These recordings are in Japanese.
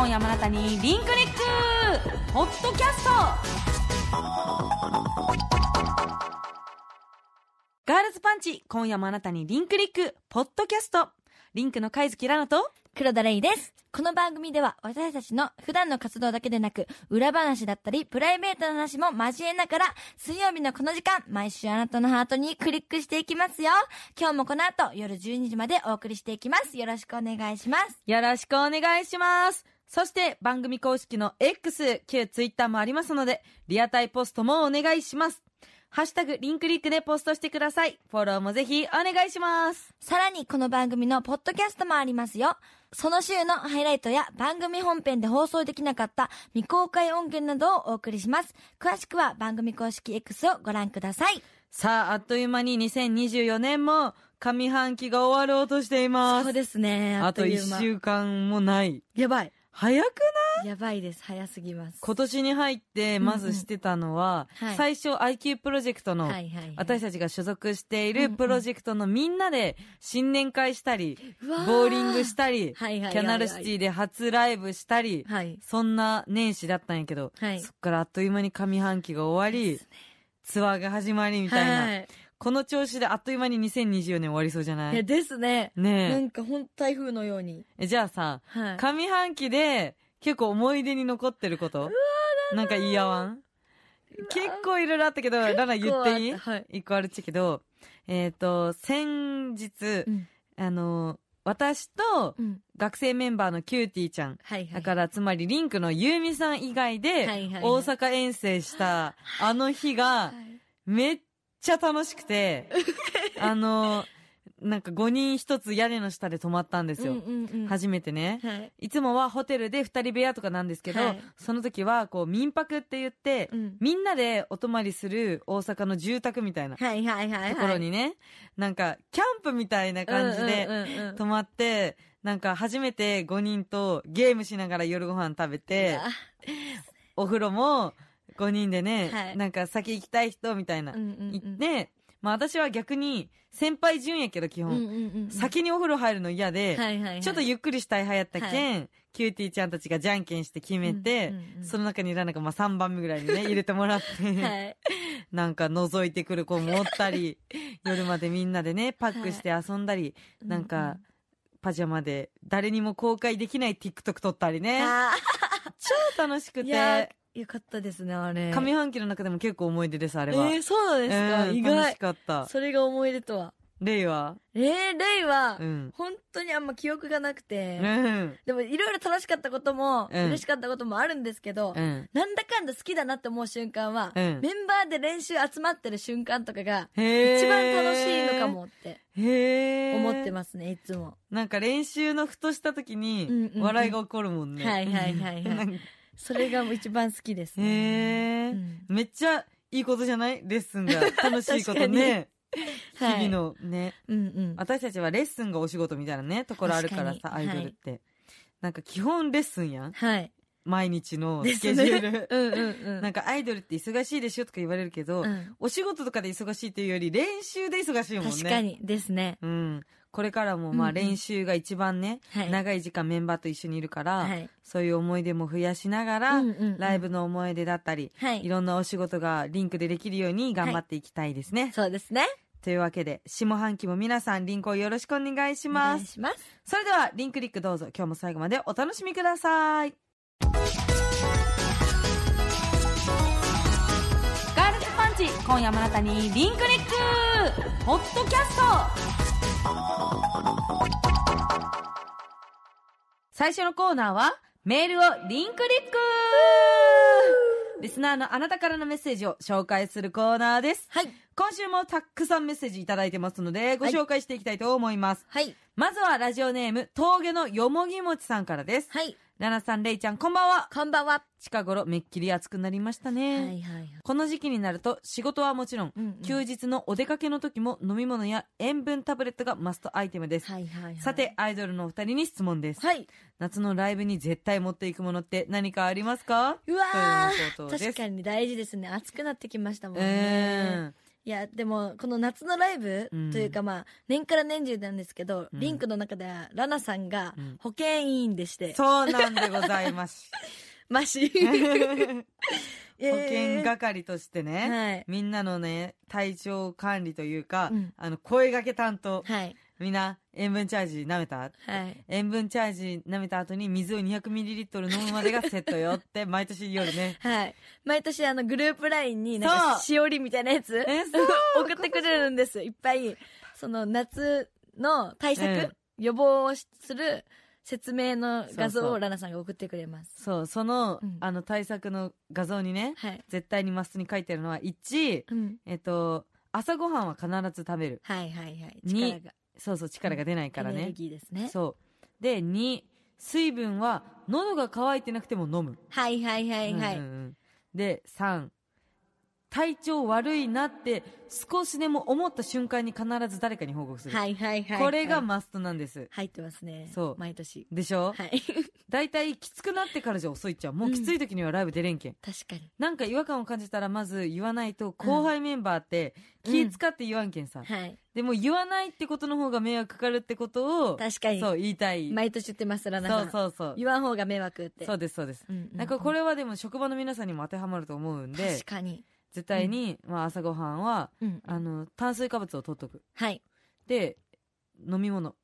今夜もあなたにリンクリックポッドキャストガールズパンチ今夜もあなたにリンクリックポッドキャストリンクの貝月ラナと黒田レイですこの番組では私たちの普段の活動だけでなく、裏話だったり、プライベートの話も交えながら、水曜日のこの時間、毎週あなたのハートにクリックしていきますよ。今日もこの後、夜12時までお送りしていきます。よろしくお願いします。よろしくお願いします。そして番組公式の X、旧 Twitter もありますので、リアタイポストもお願いします。ハッシュタグリンクリックでポストしてください。フォローもぜひお願いします。さらにこの番組のポッドキャストもありますよ。その週のハイライトや番組本編で放送できなかった未公開音源などをお送りします。詳しくは番組公式 X をご覧ください。さあ、あっという間に2024年も上半期が終わろうとしています。そうですね。あと一週間もない。やばい。早くないやばいです。早すぎます。今年に入って、まずしてたのは、うんうんはい、最初 IQ プロジェクトの、はいはいはい、私たちが所属しているプロジェクトのみんなで新年会したり、うんうん、ボーリングしたり、キャナルシティで初ライブしたり、はい、そんな年始だったんやけど、はい、そっからあっという間に上半期が終わり、ね、ツアーが始まりみたいな。この調子であっという間に2024年終わりそうじゃないいや、ですね。ねえなんかほん台風のように。えじゃあさ、はい上半期で結構思い出に残ってることなんか言い合わん結構いろいろあったけど、ララ言っていい一、はい個あるっちゃけど、えっ、と、先日、うんあの、私と学生メンバーのキューティーちゃん、はいはい。だからつまりリンクのゆうみさん以外はいではいはい大阪遠征したあの日がめっちゃ楽しくて、あの、なんか5人1つ屋根の下で泊まったんですよ。うんうんうん、初めてね、はい。いつもはホテルで2人部屋とかなんですけど、はい、その時はこう民泊って言って、うん、みんなでお泊まりする大阪の住宅みたいなところにね、なんかキャンプみたいな感じで泊まって、うんうんうんうん、なんか初めて5人とゲームしながら夜ご飯食べて、お風呂も5人でね、はいなんか先行きたい人みたいな、行って、まあ私は逆に、先輩順やけど基本、先にお風呂入るの嫌で、ちょっとゆっくりしたい派やったけん、キューティーちゃんたちがじゃんけんして決めて、その中にいらなんかまあ3番目ぐらいにね、入れてもらって、はい、なんか覗いてくる子もおったり、夜までみんなでね、パックして遊んだり、なんか、パジャマで誰にも公開できない TikTok 撮ったりね。超楽しくて。よかったですね、あれ。上半期の中でも結構思い出です、あれは。えー、そうなんですか、えー、意外。楽しかった。それが思い出とは。レイはえー、レイは、うん、本当にあんま記憶がなくて、うん、でもいろいろ楽しかったことも、うん、嬉しかったこともあるんですけど、うん、なんだかんだ好きだなって思う瞬間は、メンバーで練習集まってる瞬間とかが、一番楽しいのかもって。思ってますね、いつも。なんか練習のふとした時に、笑いが起こるもんね。うんうん、はいはいはいはい。それが一番好きですね。えー、うん、めっちゃいいことじゃないレッスンが 楽しいことね。日々のね、うんうん、私たちはレッスンがお仕事みたいなねところあるからさアイドルって、はい、なんか基本レッスンやん、はい、毎日のスケジュール、ね、うんうん、うん、なんかアイドルって忙しいでしょとか言われるけど、うん、お仕事とかで忙しいっていうより練習で忙しいもんね確かにですね、うん、これからもまあ練習が一番ね、うんうん、長い時間メンバーと一緒にいるから、はい、そういう思い出も増やしながら、うんうんうん、ライブの思い出だったり、はい、いろんなお仕事がリンクでできるように頑張っていきたいですね。はい、そうですね。というわけで、下半期も皆さん、リンクをよろしくお願いします。お願いします。それでは、リンクリックどうぞ、今日も最後までお楽しみください。ガールズパンチ、今夜もあなたにリンクリックポッドキャスト最初のコーナーはメールをリンクリックリスナーのあなたからのメッセージを紹介するコーナーです。はい。今週もたくさんメッセージいただいてますので、ご紹介していきたいと思います。はい。まずはラジオネーム、峠のよもぎもちさんからです。はい。ラナさん、レイちゃん、こんばんは。こんばんは。近頃、めっきり暑くなりましたね。はいはいはい。この時期になると、仕事はもちろん、うんうん、休日のお出かけの時も飲み物や塩分タブレットがマストアイテムです。はいはい、はい、さて、アイドルのお二人に質問です。はい。夏のライブに絶対持っていくものって何かありますかうわー確かに大事ですね。暑くなってきましたもんね。えーいや、でも、この夏のライブというか、まあ、年から年中なんですけど、リンクの中では、ラナさんが保健委員でして。そうなんでございます。マシ。保健係としてね、はい、みんなのね、体調管理というか、うん、あの、声がけ担当。はい。みんな、塩分チャージ舐めた、はい、塩分チャージ舐めた後に水を 200ml 飲むまでがセットよって、毎年夜ね。はい。毎年あのグループラインになんかしおりみたいなやつ、送ってくれるんです。いっぱい。その夏の対策、うん、予防をする説明の画像をラナさんが送ってくれます。そうその、うん、あの対策の画像にね、はい、絶対にマストに書いてるのは、1、うん、えっと、朝ごはんは必ず食べる。はいはいはい。2、そうそう、力が出ないからね。エネルギーですね。そう。で、2、水分は喉が渇いてなくても飲む。はいはいはいはい。うんうんで、3、体調悪いなって少しでも思った瞬間に必ず誰かに報告する。はいはいはい、はい、これがマストなんです。入ってますね。そう。毎年。でしょはい。大体きつくなってからじゃ遅いっちゃう。もうきつい時にはライブ出れんけん。確かに。なんか違和感を感じたらまず言わないと、後輩メンバーって気使って言わんけんさ。はい。でも言わないってことの方が迷惑かかるってことを。確かに。そう、言いたい。毎年言ってますらなそうそうそう。言わん方が迷惑って。そうです、そうです。なんかこれはでも職場の皆さんにも当てはまると思うんで。確かに。絶対に、まあ朝ごはんは、あの、炭水化物を取っとく。はい。で、飲み物。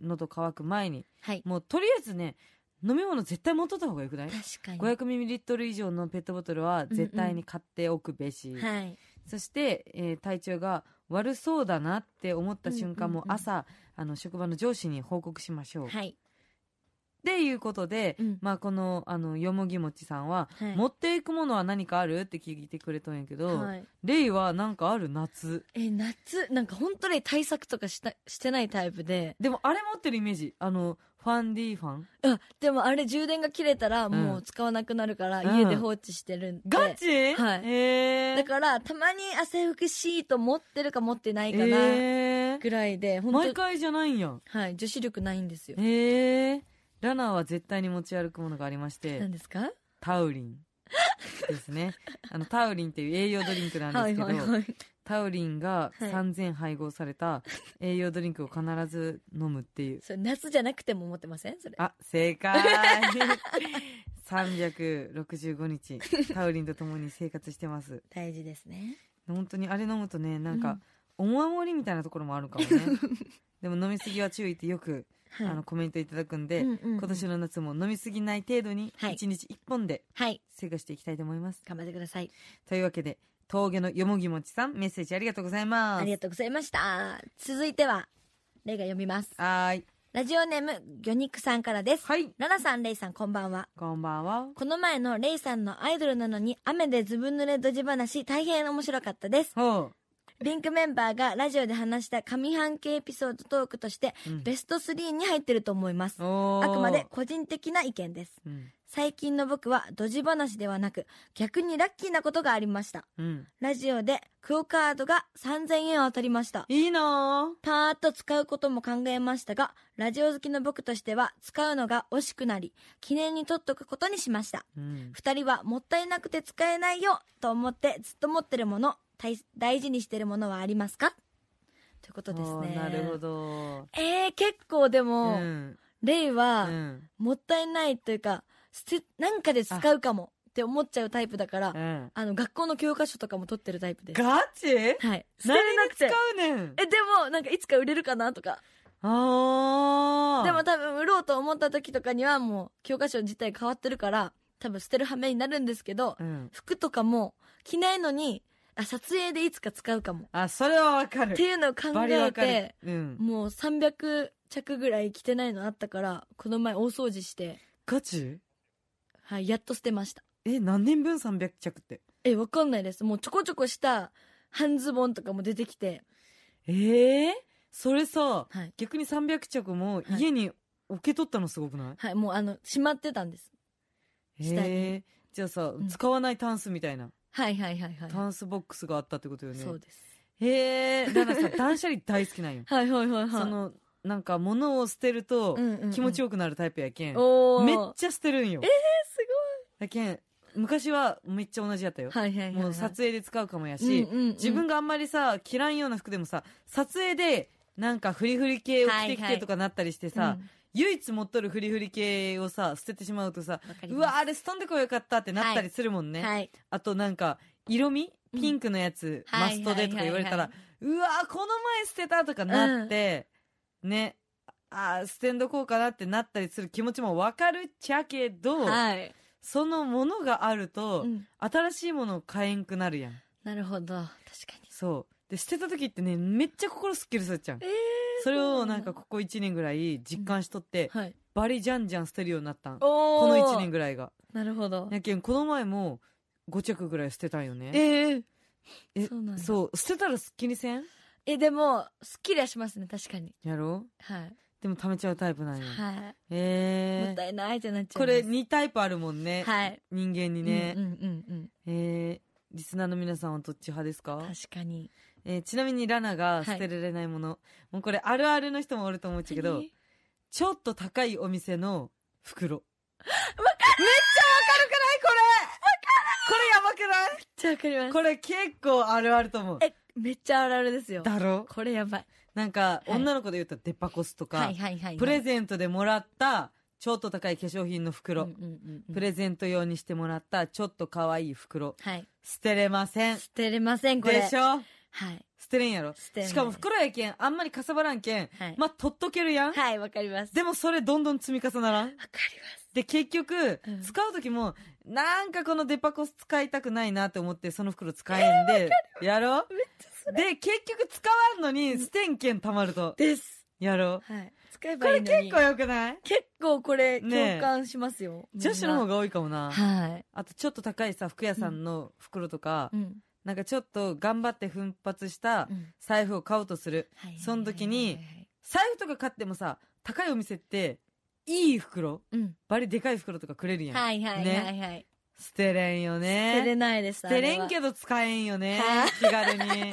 喉乾く前に、はい、もうとりあえずね飲み物絶対持っとった方がよくない確かに ?500ml 以上のペットボトルは絶対に買っておくべし、うんうんはい、そして、えー、体調が悪そうだなって思った瞬間も朝、うんうんうん、あの職場の上司に報告しましょう。はい、っていうことで、うん、まあ、このあのよもぎもちさんは、はい、持っていくものは何かあるって聞いてくれたんやけど、はい、レイは何かある夏え夏なんか本当に対策とかしたしてないタイプででもあれ持ってるイメージあのファンディーファンあでもあれ充電が切れたらもう使わなくなるから家で放置してるんで。ガチはいへえ。だからたまに汗拭くシート持ってるか持ってないかなえぐらいで、毎本当回じゃないんや。はい、女子力ないんですよ。へえ。ラナーは絶対に持ち歩くものがありまして何、ですかタウリンですね。あの、タウリンっていう栄養ドリンクなんですけど、はいはいはい。タウリンがはい3000配合された栄養ドリンクを必ず飲むっていう。それ夏じゃなくても思ってませんそれあ、正解365日、タウリンと共に生活してます。大事ですね本当にあれ飲むとね、なんか、お守りみたいなところもあるかもね。でも飲みすぎは注意ってよく、はいあの、コメントいただくんで、うんうんうん今年の夏も飲みすぎない程度に、は1日1本ではい生活していきたいと思います。頑張ってくださいというわけで、峠のよもぎもちさん、メッセージありがとうございます。ありがとうございました。続いては、レイが読みます。はい。ラジオネーム、魚肉さんからです。はい。ララさん、レイさん、こんばんは。こんばんは。この前のレイさんのアイドルなのに、雨でずぶ濡れドジ話、大変面白かったです。ほう。リンクメンバーがラジオで話した上半期エピソードトークとして、ベスト3に入ってると思います。あくまで個人的な意見です。うん、最近の僕はドジ話ではなく逆にラッキーなことがありました、うん、ラジオでクオカードが3000円当たりましたいいなパーッと使うことも考えましたがラジオ好きの僕としては使うのが惜しくなり記念に取っとくことにしました、うん、2人はもったいなくて使えないよと思ってずっと持ってるもの大事にしてるものはありますかということですねなるほどえー、結構でも、うん、レイは、もったいないというか捨てなんかで使うかもって思っちゃうタイプだから、うん、あの学校の教科書とかも取ってるタイプですガチはい捨てれなくて使うねんえでもなんかいつか売れるかなとかあでも多分売ろうと思った時とかにはもう教科書自体変わってるから多分捨てる羽目になるんですけど、うん、服とかも着ないのにあ撮影でいつか使うかもあそれはわかるっていうのを考えて、うん、もう300着ぐらい着てないのあったからこの前大掃除してガチはいやっと捨てましたえ何年分300着ってえわかんないですもうちょこちょこした半ズボンとかも出てきてええー、それさ、はい、逆に300着も家に受け取ったのすごくない、はい、はい、もうあのしまってたんですええー、じゃあさ、うん、使わないタンスみたいなはいはいはいはいタンスボックスがあったってことよねそうですへえだからさ断捨離大好きなんよ はいはいはいはいそのなんか物を捨てると気持ちよくなるタイプやけん、うんうん、めっちゃ捨てるんよえー、すごいやけん昔はめっちゃ同じやったよ、はいはいはいはい、もう撮影で使うかもやし、うんうんうん、自分があんまりさ着らんような服でもさ撮影でなんかフリフリ系を着てきてとかなったりしてさ、はいはい唯一持っとるフリフリ系をさ、捨ててしまうとさ、うわ、あれ捨とんでこよかったってなったりするもんね。はいはい、あとなんか、色味ピンクのやつ、うん、マストでとか言われたら、はいはいはいはい、うわ、この前捨てたとかなって、ね、あステンドこうかなってなったりする気持ちもわかるっちゃけど、はい。そのものがあると、うん、新しいものを買えんくなるやん。なるほど。確かに。そう。で、捨てた時ってね、めっちゃ心すっきりするじゃん。えー、それをなんかここ1年ぐらい実感しとって、うんはい、バリじゃんじゃん捨てるようになったん。この1年ぐらいが。なるほど。やけん、この前も5着ぐらい捨てたんよね。えー、え。そうなんそう、捨てたらすっきりせんえ、でも、すっきりはしますね、確かに。やろうはい。でもためちゃうタイプなんや。はい。えもったいないってなっちゃう。これ、2タイプあるもんね。はい。人間にね。うんうんうんえー、リスナーの皆さんはどっち派ですか確かに。えーちなみにラナが捨てられないもの。もうこれあるあるの人もおると思うんけど、ちょっと高いお店の袋。わかるめっちゃわかるくないこれわかるこれやばくないめっちゃわかります。これ結構あるあると思う。え、めっちゃあるあるですよだろこれやばいなんか、女の子で言たらデパコスとか、はいはいはいプレゼントでもらったちょっと高い化粧品の袋、うんうんプレゼント用にしてもらったちょっと可愛い袋、はい、捨てれません捨てれませんこれでしょはい捨てれんやろしかも袋やけんあんまりかさばらんけん、はい、まあ取っとけるやんはいわかりますでもそれどんどん積み重ならんわかりますで結局、うん、使う時もなんかこのデパコス使いたくないなって思ってその袋使えんで、やろめっちゃそれ。で、結局使わんのに、ステンンたまると。です。やろはい。使えばこいいれのに。結構良くない結構これ、共感しますよ。女子の方が。多いかもな。はい。あとちょっと高いさ、服屋さんの袋とか、うん。なんかちょっと頑張って奮発した財布を買おうとする。その時に、財布とか買ってもさ、高いお店って、いい袋、うん、バリでかい袋とかくれるやん。はいはいはいはい。ね、捨てれんよね。捨てれないです。捨てれんけど使えんよね。気軽に。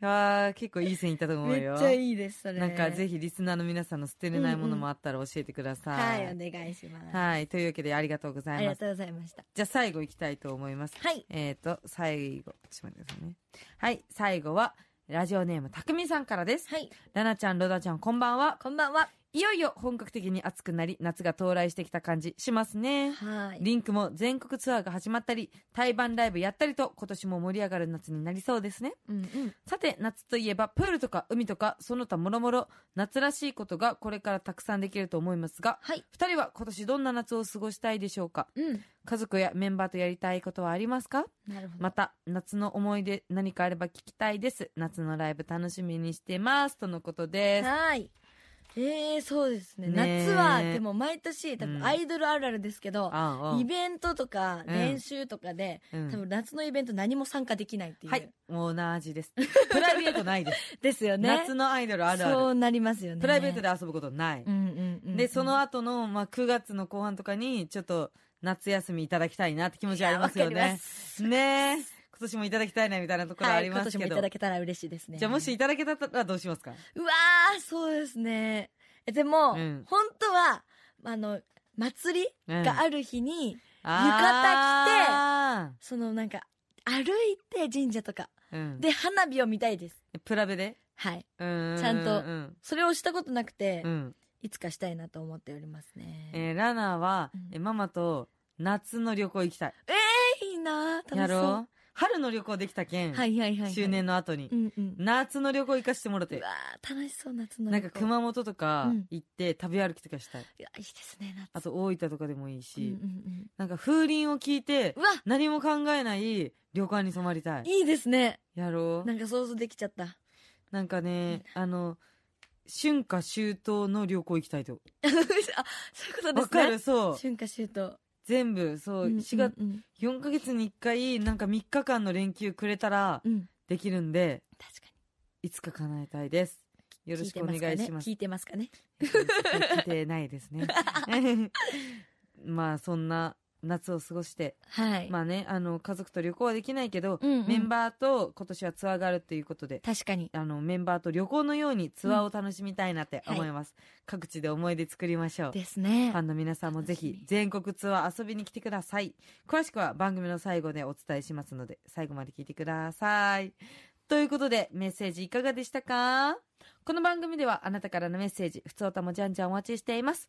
いや結構いい線いったと思うよ。めっちゃいいです、それ。なんかぜひリスナーの皆さんの捨てれないものもあったら教えてください。うんうん、はい、お願いします。はい、というわけでありがとうございます。ありがとうございました。じゃあ最後いきたいと思います。はい。えっ、ー、と、最後、ちょっと待ってくださいね。はい、最後は、ラジオネームたくみさんからです。はい。ななちゃん、ロダちゃん、こんばんは。こんばんは。いよいよ本格的に暑くなり、夏が到来してきた感じしますね。はい。リンクも全国ツアーが始まったり、対バンライブやったりと、今年も盛り上がる夏になりそうですね。うんうん、さて、夏といえば、プールとか海とか、その他もろもろ、夏らしいことがこれからたくさんできると思いますが、はい。二人は今年どんな夏を過ごしたいでしょうかうん。家族やメンバーとやりたいことはありますかなるほど。また、夏の思い出何かあれば聞きたいです。夏のライブ楽しみにしてます。とのことです。はい。ええー、そうですねね夏はでも毎年多分アイドルあるあるですけど、うん、イベントとか練習とかで、うん、多分夏のイベント何も参加できないっていう、はい、同じです プライベートないですですよね夏のアイドルあるあるそうなりますよねプライベートで遊ぶことない、うんうんうんうん、でその後のまの、あ、9月の後半とかにちょっと夏休みいただきたいなって気持ちありますよねねえ今年もいただきたいなみたいなところありますけど、はい、今年もいただけたら嬉しいですねじゃあもしいただけたらどうしますかうわーそうですねえでも、うん、本当はあの祭りがある日に、浴衣着てそのなんか歩いて神社とか、うん、で花火を見たいですプラベではいちゃんとそれをしたことなくて、うん、いつかしたいなと思っておりますねえー、ラナは、うん、ママと夏の旅行行きたいええー、いいな楽しそうやろう春の旅行できたけん、はいはいはい、周年の後に、うんうん、夏の旅行行かしてもろて。うわ楽しそう、夏の旅行。なんか熊本とか行って食べ歩きとかしたい。いや、いいですね、夏。あと大分とかでもいいし、うんうんうん、なんか風鈴を聞いて、うわ何も考えない旅館に泊まりたい。いいですね。やろう。なんか想像できちゃった。なんかね、あの、春夏秋冬の旅行行きたいと。あ、そういうことですね。わかる、そう。春夏秋冬。全部そう、四んううん、4月4か月に一回なんか三日間の連休くれたらできるんで、うん、確かにいつか叶えたいですよろしくお願いします聞いてますかね聞いてないですね まあそんな夏を過ごして、はい、まあねあの家族と旅行はできないけど、うんうん、メンバーと今年はツアーがあるっていうことで確かにあのメンバーと旅行のようにツアーを楽しみたいなって思います、うんはい、各地で思い出作りましょうですねファンの皆さんもぜひ全国ツアー遊びに来てください詳しくは番組の最後でお伝えしますので最後まで聞いてくださいということでメッセージいかがでしたかこの番組ではあなたからのメッセージ、ふつおたもじゃんじゃんお待ちしています。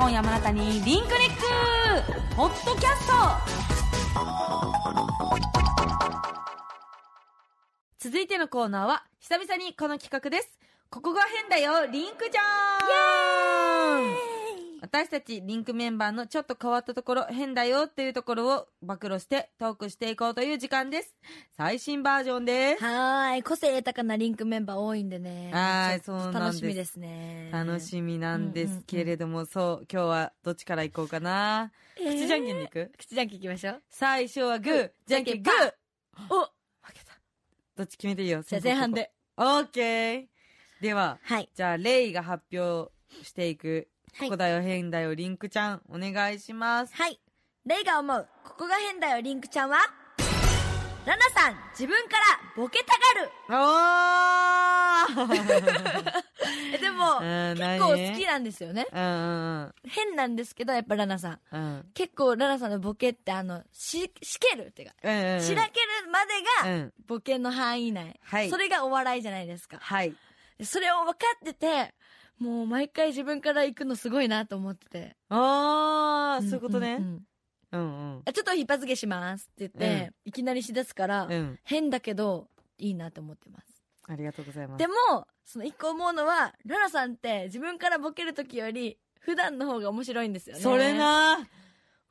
今夜もあなたにリンクネックホットキャスト続いてのコーナーは久々にこの企画ですここが変だよリンクじゃんイエーイ私たちリンクメンバーのちょっと変わったところ、変だよっていうところを暴露してトークしていこうという時間です。最新バージョンです。はい。個性豊かなリンクメンバー多いんでね。はい、そう楽しみですね。楽しみなんですけれども、うんうんうん、そう、今日はどっちからいこうかな。えー、口じゃんけんに行く口じゃんけん行きましょう。最初はグー、じゃんけんグーお負けた。どっち決めていいよ。じゃあ前半で。オッケー。では、はい、じゃあ、レイが発表していくここだよ変だよリンクちゃん、お願いします。はい。レイが思う、ここが変だよリンクちゃんは、ラナさん、自分からボケたがるあー でも、結構好きなんですよね。変なんですけど、やっぱラナさん。うん、結構ラナさんのボケって、あの、し、しけるっていうか、うんうん、しらけるまでが、ボケの範囲内、はい。それがお笑いじゃないですか。はい。それを分かってて、もう毎回自分から行くのすごいなと思ってて。ああ、そういうことね。うんうんうん。ちょっと一発芸しますって言って、いきなりしだすから、変だけど、いいなと思ってます。ありがとうございます。でも、その一個思うのは、ララさんって自分からボケる時より、普段の方が面白いんですよね。それな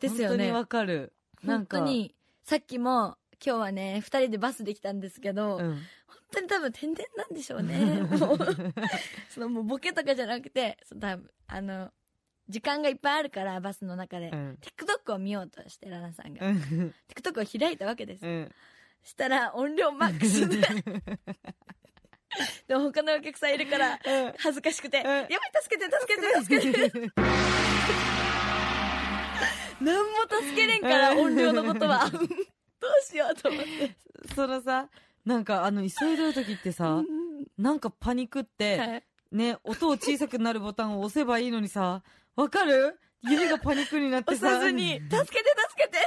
ですよね。本当にわかる。なんか。本当に、さっきも、今日はね、二人でバスできたんですけど、うん、本当に多分天然なんでしょうね。もう、そのもうボケとかじゃなくて、その多分、あの、時間がいっぱいあるから、バスの中で。うん、TikTok を見ようとして、ラナさんが。TikTok を開いたわけです。うん、したら、音量マックスで。でも他のお客さんいるから、恥ずかしくて、やばい、助けて、助けて、助けて。何も助けれんから、音量のことは。どうしようと思って。そのさ、なんかあの、急いでる時ってさ、なんかパニックって、はい、ね、音を小さくなるボタンを押せばいいのにさ、わかる指がパニックになってさ。押さずに、助けて助けて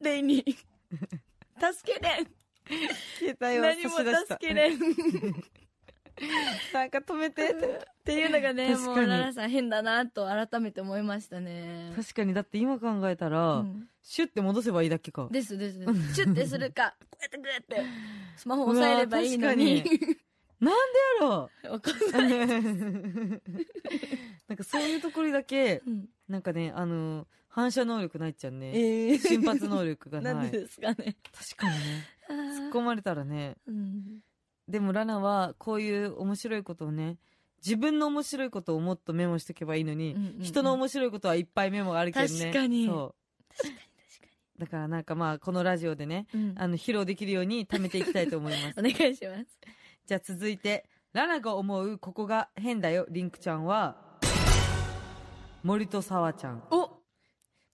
レイに。助けれん。た何も助けれん。なんか止めて っていうのがね、もう奈々さん変だなと改めて思いましたね。確かに、だって今考えたら、うん、シュッて戻せばいいだけか。ですですシュッてするか、こうやってグーって、スマホ押さえればいいのに。なんでやろうわかんない。なんかそういうところだけ、なんかね、あの、反射能力ないっちゃんね。瞬発能力がない。なんでですかね。確かにね。突っ込まれたらね。うん、でもラナはこういう面白いことをね、自分の面白いことをもっとメモしとけばいいのに、うんうんうん、人の面白いことはいっぱいメモがあるけどね。確かに。そう。確かに確かに。だからなんかまあ、このラジオでね、うん、あの、披露できるように貯めていきたいと思います。お願いします。じゃあ続いて、ラナが思うここが変だよ、リンクちゃんは、森と沢ちゃん。お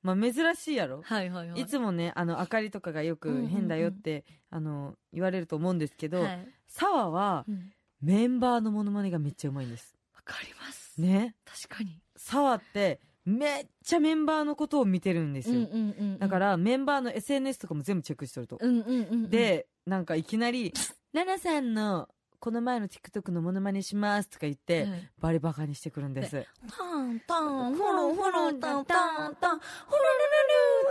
まあ珍しいやろ。はいはいはい。いつもね、あの、明かりとかがよく変だよって、あの、言われると思うんですけど、はい、サワは、うん、メンバーのモノマネがめっちゃうまいんです。わかります。ね。確かに。サワって、めっちゃメンバーのことを見てるんですよ。うんうんうんうん、だから、メンバーの SNS とかも全部チェックしてると。うんうんうんうん、で、なんかいきなり、奈々さんのこの前の TikTok のモノマネしますとか言って、バリバカにしてくるんです。タンタン、ホロンホロンタンタンタン、ホロ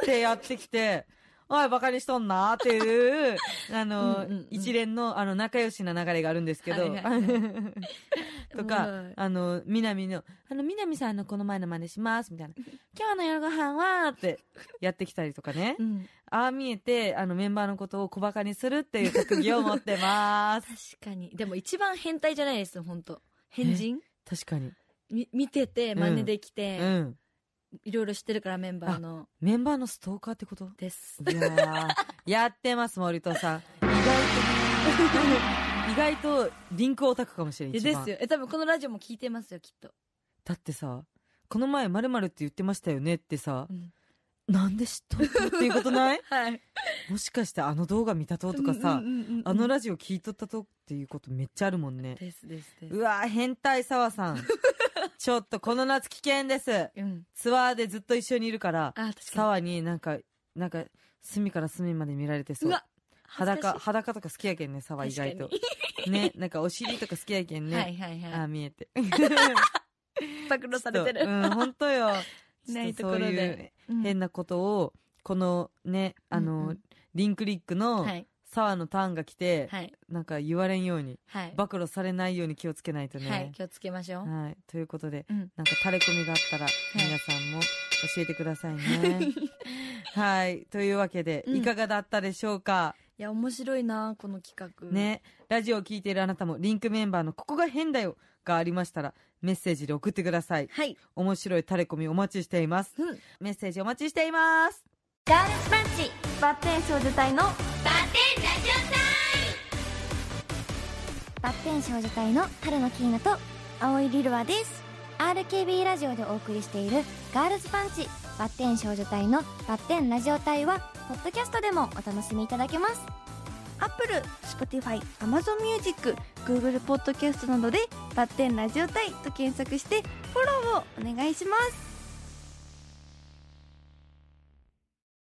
ってやってきて、おい、バカにしとんなっていう、あの、一連の、あの、仲良しな流れがあるんですけど、とか、あの、南の、あの、南さんのこの前の真似します、みたいな。今日の夜ご飯はってやってきたりとかね。うん、ああ見えて、あの、メンバーのことを小馬鹿にするっていう特技を持ってます。確かに。でも一番変態じゃないです本当変人確かに。み見てて、真似できて、うん。いろいろ知ってるからメンバーのメンバーのストーカーってことですいややってます森戸さん意外と意外とリンクオタクかもしれないですよえ多分このラジオも聞いてますよきっとだってさこの前まるって言ってましたよねってさ、うん、なんで知っとったっていうことない、はい、もしかしてあの動画見たととかさ、あのラジオ聞いとったとっていうことめっちゃあるもんねですですですうわ変態沢さんちょっとこの夏危険です。うん、ツアーでずっと一緒にいるから、沢になんか、なんか、隅から隅まで見られてそう。う裸、裸とか好きやけんね、沢意外と。ね、なんかお尻とか好きやけんね。はいはいはい。あ、見えて。暴露されてる。うん、本当よ。ないところで。変なことを、このね、あの、うんうん、リンクリックの、はい、沢のターンが来て、はい、なんか言われんように、はい、暴露されないように気をつけないとね。はい、気をつけましょう。はい、ということで、うん、なんか垂れ込みがあったら、皆さんも教えてくださいね。はい、というわけで、いかがだったでしょうか、うんいや、面白いな、この企画。ね。ラジオを聴いているあなたも、リンクメンバーのここが変だよがありましたら、メッセージで送ってください。はい。面白いタレコミお待ちしています。うん、メッセージお待ちしています。ガールズパンチ、バッテン少女隊のバッテン少女隊の春野キーナと葵いリルワです RKB ラジオでお送りしているガールズパンチバッテン少女隊のバッテンラジオ隊はポッドキャストでもお楽しみいただけますアップル、Spotify、アマゾンミュージック c Google Podcast などでバッテンラジオ隊と検索してフォローをお願いします